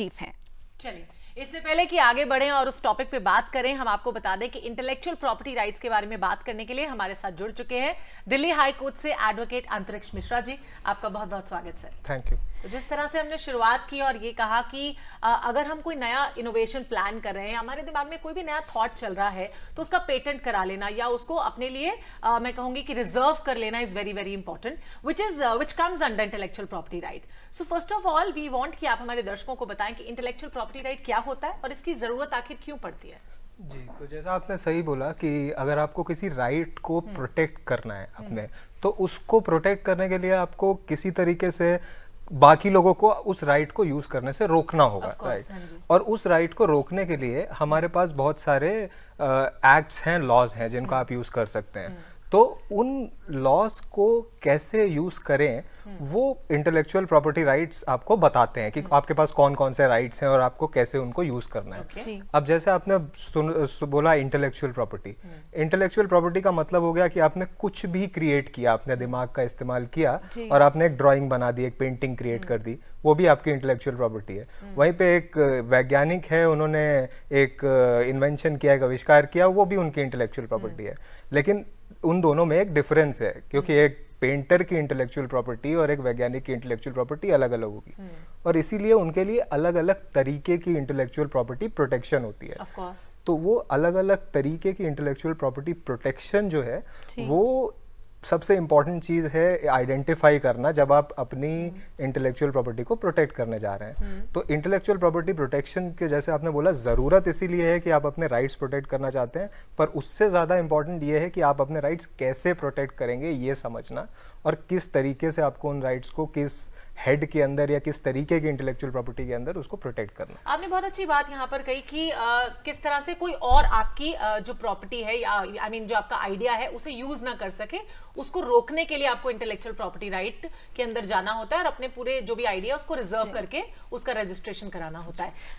Chief हैं चलिए इससे पहले कि आगे बढ़ें और उस टॉपिक पे बात करें हम आपको बता दें कि इंटेलेक्चुअल प्रॉपर्टी राइट्स के बारे में बात करने के लिए हमारे साथ जुड़ चुके हैं दिल्ली हाई कोर्ट से एडवोकेट अंतरिक्ष मिश्रा जी आपका बहुत बहुत स्वागत सर थैंक यू तो जिस तरह से हमने शुरुआत की और ये कहा कि आ, अगर हम कोई नया इनोवेशन प्लान कर रहे हैं हमारे दिमाग में कोई भी नया थॉट चल रहा है तो उसका पेटेंट करा लेना या उसको अपने लिए आ, मैं कहूंगी कि रिजर्व कर लेना is very very important which is which comes under intellectual property right so first of all we want कि आप हमारे दर्शकों को बताएं कि इंटेलेक्चुअल प्रॉपर्टी राइट क्या क्या होता है और इसकी ज़रूरत आखिर क्यों पड़ती है जी तो जैसा आपने सही बोला कि अगर आपको किसी राइट को प्रोटेक्ट हम्म। करना है हम्म। अपने तो उसको प्रोटेक्ट करने के लिए आपको किसी तरीके से बाकी लोगों को उस राइट को यूज़ करने से रोकना होगा राइट हाँ और उस राइट को रोकने के लिए हमारे पास बहुत सारे एक्ट्स हैं लॉज हैं जिनको हम्म। आप यूज़ कर सकते हैं तो उन लॉस को कैसे यूज करें हम्म। वो इंटेलेक्चुअल प्रॉपर्टी राइट्स आपको बताते हैं कि हम्म। आपके पास कौन कौन से राइट्स हैं और आपको कैसे उनको यूज करना है अब जैसे आपने सुन, बोला इंटेलेक्चुअल प्रॉपर्टी इंटेलेक्चुअल प्रॉपर्टी का मतलब हो गया कि आपने कुछ भी क्रिएट किया आपने हम्म। दिमाग का इस्तेमाल किया और आपने एक ड्रॉइंग बना दी एक पेंटिंग क्रिएट कर दी वो भी आपकी इंटेलेक्चुअल प्रॉपर्टी है वहीं पे एक वैज्ञानिक है उन्होंने एक इन्वेंशन किया एक आविष्कार किया वो भी उनकी इंटेलेक्चुअल प्रॉपर्टी है लेकिन उन दोनों में एक डिफरेंस है क्योंकि एक पेंटर की इंटेलेक्चुअल प्रॉपर्टी और एक वैज्ञानिक की इंटेलेक्चुअल प्रॉपर्टी अलग अलग होगी hmm. और इसीलिए उनके लिए अलग अलग तरीके की इंटेलेक्चुअल प्रॉपर्टी प्रोटेक्शन होती है तो वो अलग अलग तरीके की इंटेलेक्चुअल प्रॉपर्टी प्रोटेक्शन जो है वो सबसे इम्पॉर्टेंट चीज़ है आइडेंटिफाई करना जब आप अपनी इंटेलेक्चुअल प्रॉपर्टी को प्रोटेक्ट करने जा रहे हैं हम्म। तो इंटेलेक्चुअल प्रॉपर्टी प्रोटेक्शन के जैसे आपने बोला ज़रूरत इसीलिए है कि आप अपने राइट्स प्रोटेक्ट करना चाहते हैं पर उससे ज़्यादा इम्पॉर्टेंट ये है कि आप अपने राइट्स कैसे प्रोटेक्ट करेंगे ये समझना और किस तरीके से आपको उन राइट्स को किस हेड के अंदर या किस तरीके की इंटेलेक्चुअल प्रॉपर्टी के अंदर उसको प्रोटेक्ट करना आपने बहुत अच्छी बात यहाँ पर कही कि आ, किस तरह से कोई और आपकी आ, जो प्रॉपर्टी है या आई I मीन mean, जो आपका आइडिया है उसे यूज ना कर सके उसको रोकने के लिए आपको इंटेलेक्चुअल प्रॉपर्टी राइट के अंदर जाना होता है और अपने पूरे जो भी आइडिया उसको रिजर्व करके उसका रजिस्ट्रेशन कराना होता है